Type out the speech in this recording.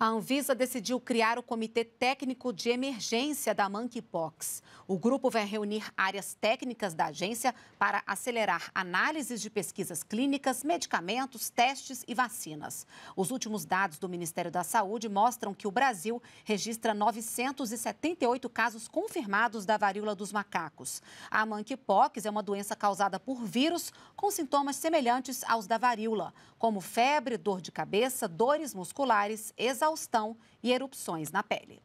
A Anvisa decidiu criar o Comitê Técnico de Emergência da Monkeypox. O grupo vai reunir áreas técnicas da agência para acelerar análises de pesquisas clínicas, medicamentos, testes e vacinas. Os últimos dados do Ministério da Saúde mostram que o Brasil registra 978 casos confirmados da varíola dos macacos. A monkeypox é uma doença causada por vírus com sintomas semelhantes aos da varíola, como febre, dor de cabeça, dores musculares, exaustão exaustão e erupções na pele.